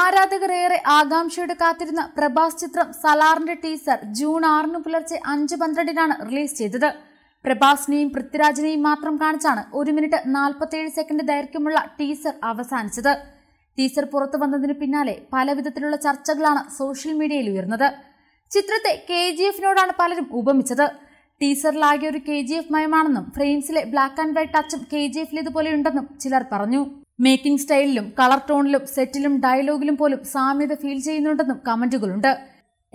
ആരാധകർ ഏറെ ആകാംക്ഷയോടെ കാത്തിരുന്ന പ്രഭാസ് ചിത്രം സലാറിന്റെ ടീസർ ജൂൺ ആറിന് പുലർച്ചെ അഞ്ച് പന്ത്രണ്ടിനാണ് റിലീസ് ചെയ്തത് പ്രഭാസിനെയും പൃഥ്വിരാജിനെയും മാത്രം കാണിച്ചാണ് ഒരു മിനിറ്റ് നാൽപ്പത്തിയേഴ് സെക്കൻഡ് ദൈർഘ്യമുള്ള ടീസർ അവസാനിച്ചത് ടീസർ പുറത്തു വന്നതിന് പിന്നാലെ പലവിധത്തിലുള്ള ചർച്ചകളാണ് സോഷ്യൽ മീഡിയയിൽ ഉയർന്നത് ചിത്രത്തെ കെ ജി എഫിനോടാണ് പലരും ഉപമിച്ചത് ടീസറിലാകെ ഒരു കെ ജി എഫ് മയമാണെന്നും ഫ്രെയിംസിലെ ബ്ലാക്ക് ആൻഡ് വൈറ്റ് ടച്ചും കെ ജി എഫിലേതുപോലെയുണ്ടെന്നും ചിലർ പറഞ്ഞു മേക്കിംഗ് സ്റ്റൈലിലും കളർ ടോണിലും സെറ്റിലും ഡയലോഗിലും പോലും സാമ്യത ഫീൽ ചെയ്യുന്നുണ്ടെന്നും കമന്റുകളുണ്ട്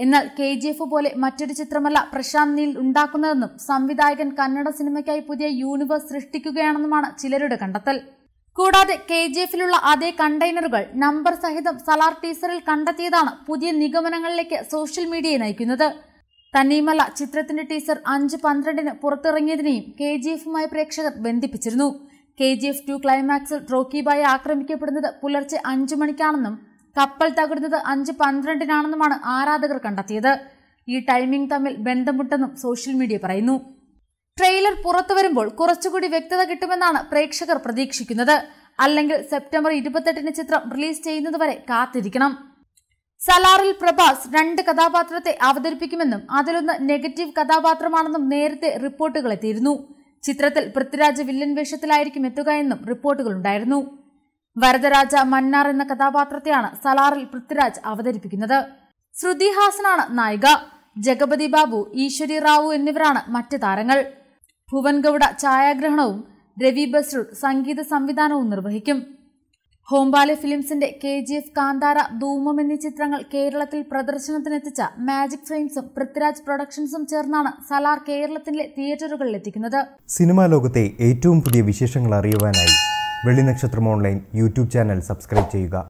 എന്നാൽ കെ ജി എഫ് പോലെ മറ്റൊരു ചിത്രമല്ല പ്രശാന്ത് നീൽ ഉണ്ടാക്കുന്നതെന്നും സംവിധായകൻ കന്നഡ സിനിമയ്ക്കായി പുതിയ യൂണിവേഴ്സ് സൃഷ്ടിക്കുകയാണെന്നുമാണ് ചിലരുടെ കണ്ടെത്തൽ കൂടാതെ കെ ജി എഫിലുള്ള അതേ കണ്ടെയ്നറുകൾ നമ്പർ സഹിതം സലാർ ടീസറിൽ കണ്ടെത്തിയതാണ് പുതിയ നിഗമനങ്ങളിലേക്ക് സോഷ്യൽ മീഡിയയെ നയിക്കുന്നത് തന്നെയുമല്ല ചിത്രത്തിന്റെ ടീസർ അഞ്ച് പന്ത്രണ്ടിന് പുറത്തിറങ്ങിയതിനെയും കെ ജി എഫുമായി പ്രേക്ഷകർ ബന്ധിപ്പിച്ചിരുന്നു കെ ജി എഫ് ടു ക്ലൈമാക്സിൽ ബായ് ആക്രമിക്കപ്പെടുന്നത് പുലർച്ചെ അഞ്ചു മണിക്കാണെന്നും കപ്പൽ തകരുന്നത് അഞ്ച് പന്ത്രണ്ടിനാണെന്നുമാണ് ആരാധകർ കണ്ടെത്തിയത് ഈ ടൈമിംഗ് തമ്മിൽ ബന്ധമുണ്ടെന്നും സോഷ്യൽ മീഡിയ പറയുന്നു ട്രെയിലർ പുറത്തു വരുമ്പോൾ കുറച്ചുകൂടി വ്യക്തത കിട്ടുമെന്നാണ് പ്രേക്ഷകർ പ്രതീക്ഷിക്കുന്നത് അല്ലെങ്കിൽ സെപ്റ്റംബർ ഇരുപത്തെട്ടിന് ചിത്രം റിലീസ് ചെയ്യുന്നതുവരെ കാത്തിരിക്കണം സലാറിൽ പ്രഭാസ് രണ്ട് കഥാപാത്രത്തെ അവതരിപ്പിക്കുമെന്നും അതിലൊന്ന് നെഗറ്റീവ് കഥാപാത്രമാണെന്നും നേരത്തെ റിപ്പോർട്ടുകൾ എത്തിയിരുന്നു ചിത്രത്തിൽ പൃഥ്വിരാജ് വില്ലൻ വേഷത്തിലായിരിക്കും എത്തുക എന്നും റിപ്പോർട്ടുകളുണ്ടായിരുന്നു വരദരാജ മന്നാർ എന്ന കഥാപാത്രത്തെയാണ് സലാറിൽ പൃഥ്വിരാജ് അവതരിപ്പിക്കുന്നത് ശ്രുതി ഹാസനാണ് നായിക ജഗപതി ബാബു ഈശ്വരി റാവു എന്നിവരാണ് മറ്റ് താരങ്ങൾ ഭുവൻ ഗൌഡ ഛായാഗ്രഹണവും രവി ബസ്രുൾ സംഗീത സംവിധാനവും നിർവഹിക്കും ഹോംബാലെ ഫിലിംസിന്റെ K G F Kantara Dhoomam എന്നീ ചിത്രങ്ങൾ കേരളത്തിൽ പ്രദർശനത്തിനെത്തിച്ച മാജിക് ഫ്രെയിംസും പൃഥ്വിരാജ് പ്രൊഡക്ഷൻസും ചേർന്നാണ് സലാർ കേരളത്തിലെ തിയേറ്ററുകളിൽ എത്തിക്കുന്നത് സിനിമാ ലോകത്തെ ഏറ്റവും പുതിയ വിശേഷങ്ങൾ അറിയുവാനായി Vellinakshatram online YouTube channel subscribe ചെയ്യുക